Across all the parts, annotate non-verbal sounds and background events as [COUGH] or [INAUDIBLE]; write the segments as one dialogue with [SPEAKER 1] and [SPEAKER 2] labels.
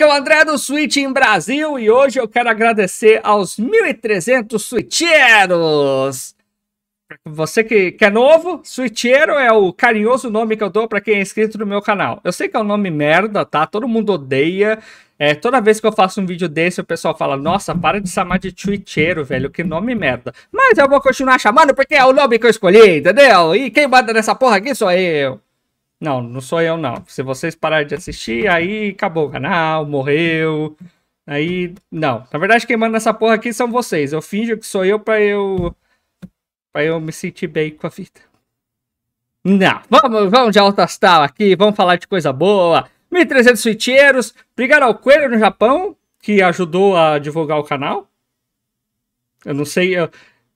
[SPEAKER 1] Aqui é o André do Switch em Brasil e hoje eu quero agradecer aos 1.300 switcheiros. Você que, que é novo, switcheiro é o carinhoso nome que eu dou para quem é inscrito no meu canal. Eu sei que é um nome merda, tá? Todo mundo odeia. É, toda vez que eu faço um vídeo desse, o pessoal fala: Nossa, para de chamar de twitcheiro, velho, que nome merda. Mas eu vou continuar chamando porque é o nome que eu escolhi, entendeu? E quem manda nessa porra aqui sou eu. Não, não sou eu, não. Se vocês pararem de assistir, aí acabou o canal, morreu. Aí, não. Na verdade, quem manda essa porra aqui são vocês. Eu finjo que sou eu pra eu. pra eu me sentir bem com a vida. Não. Vamos, vamos de alta astral aqui, vamos falar de coisa boa. 1.300 switcheiros. Obrigado ao Coelho no Japão, que ajudou a divulgar o canal. Eu não sei. Eu...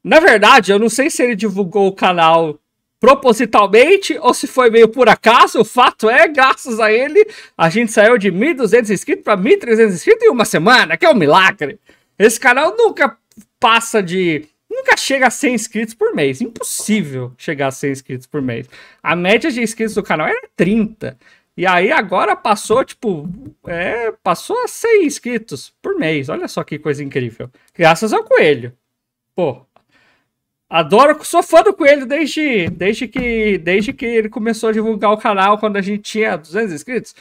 [SPEAKER 1] Na verdade, eu não sei se ele divulgou o canal propositalmente ou se foi meio por acaso, o fato é, graças a ele, a gente saiu de 1.200 inscritos para 1.300 inscritos em uma semana, que é um milagre. Esse canal nunca passa de nunca chega a 100 inscritos por mês. Impossível chegar a 100 inscritos por mês. A média de inscritos do canal era 30. E aí agora passou, tipo, é, passou a 100 inscritos por mês. Olha só que coisa incrível. Graças ao coelho. Pô, Adoro, sou fã do Coelho desde, desde, que, desde que ele começou a divulgar o canal quando a gente tinha 200 inscritos.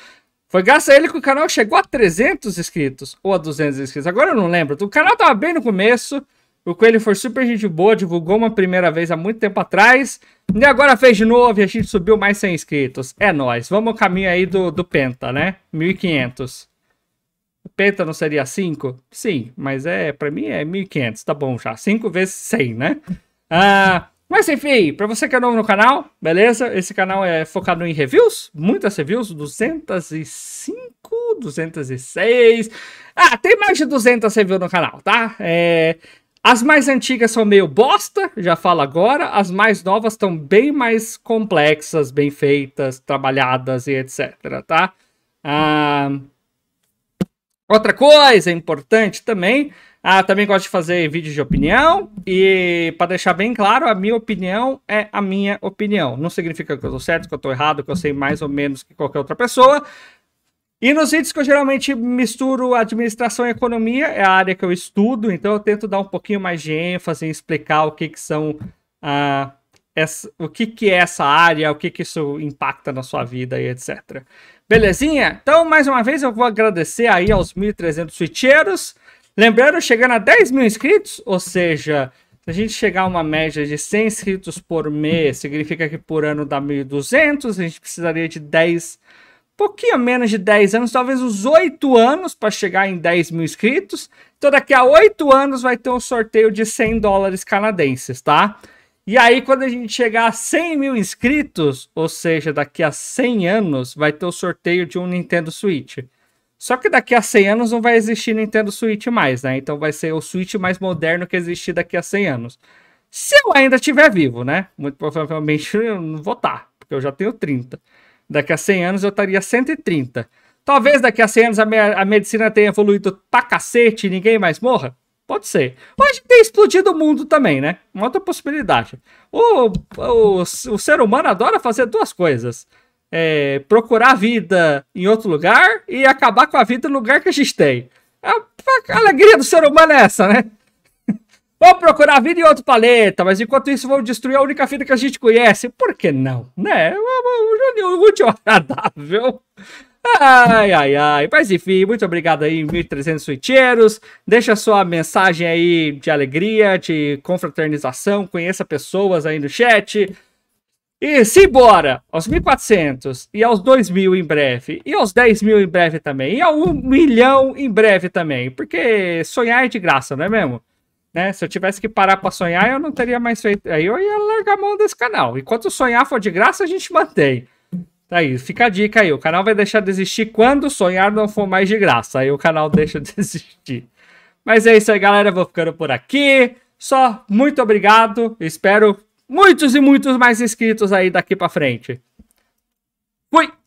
[SPEAKER 1] Foi graças a ele que o canal chegou a 300 inscritos ou a 200 inscritos, agora eu não lembro. O canal tava bem no começo, o Coelho foi super gente boa, divulgou uma primeira vez há muito tempo atrás, e agora fez de novo e a gente subiu mais 100 inscritos. É nós. vamos ao caminho aí do, do Penta, né? 1500. O Penta não seria 5? Sim, mas é para mim é 1500, tá bom já. 5 vezes 100, né? Ah, mas enfim, para você que é novo no canal, beleza? Esse canal é focado em reviews, muitas reviews, 205, 206. Ah, tem mais de 200 reviews no canal, tá? É, as mais antigas são meio bosta, já falo agora. As mais novas estão bem mais complexas, bem feitas, trabalhadas e etc, tá? Ah, outra coisa importante também ah, também gosto de fazer vídeos de opinião. E para deixar bem claro, a minha opinião é a minha opinião. Não significa que eu tô certo, que eu tô errado, que eu sei mais ou menos que qualquer outra pessoa. E nos vídeos que eu geralmente misturo administração e economia, é a área que eu estudo, então eu tento dar um pouquinho mais de ênfase em explicar o que, que são ah, essa, o que, que é essa área, o que, que isso impacta na sua vida e etc. Belezinha? Então, mais uma vez, eu vou agradecer aí aos 1.300 switcheiros. Lembrando, chegando a 10 mil inscritos, ou seja, se a gente chegar a uma média de 100 inscritos por mês, significa que por ano dá 1.200, a gente precisaria de 10, pouquinho menos de 10 anos, talvez uns 8 anos para chegar em 10 mil inscritos. Então daqui a 8 anos vai ter um sorteio de 100 dólares canadenses, tá? E aí quando a gente chegar a 100 mil inscritos, ou seja, daqui a 100 anos, vai ter o sorteio de um Nintendo Switch. Só que daqui a 100 anos não vai existir Nintendo Switch mais, né? Então vai ser o Switch mais moderno que existir daqui a 100 anos. Se eu ainda estiver vivo, né? Muito provavelmente [LAUGHS] eu não vou estar, tá, porque eu já tenho 30. Daqui a 100 anos eu estaria 130. Talvez daqui a 100 anos a, me a medicina tenha evoluído pra cacete e ninguém mais morra. Pode ser. Pode ter explodido o mundo também, né? Uma outra possibilidade. O, o, o ser humano adora fazer duas coisas é, procurar a vida em outro lugar e acabar com a vida no lugar que a gente tem. A, é, a alegria do ser humano é essa, né? [LAUGHS] Vamos procurar a vida em outro planeta, mas enquanto isso vamos destruir a única vida que a gente conhece. Por que não? Né? É o útil [LAUGHS] agradável. Ai, ai, ai. Mas enfim, muito obrigado aí, 1.300 suiteiros. Deixa sua mensagem aí de alegria, de confraternização. Conheça pessoas aí no chat. E simbora aos 1.400 e aos 2.000 em breve, e aos 10.000 em breve também, e ao 1 milhão em breve também, porque sonhar é de graça, não é mesmo? Né? Se eu tivesse que parar para sonhar, eu não teria mais feito. Aí eu ia largar a mão desse canal. Enquanto sonhar for de graça, a gente mantém. Tá aí, fica a dica aí. O canal vai deixar de existir quando sonhar não for mais de graça. Aí o canal [LAUGHS] deixa de existir. Mas é isso aí, galera. Eu vou ficando por aqui. Só muito obrigado. Espero muitos e muitos mais inscritos aí daqui para frente. Fui!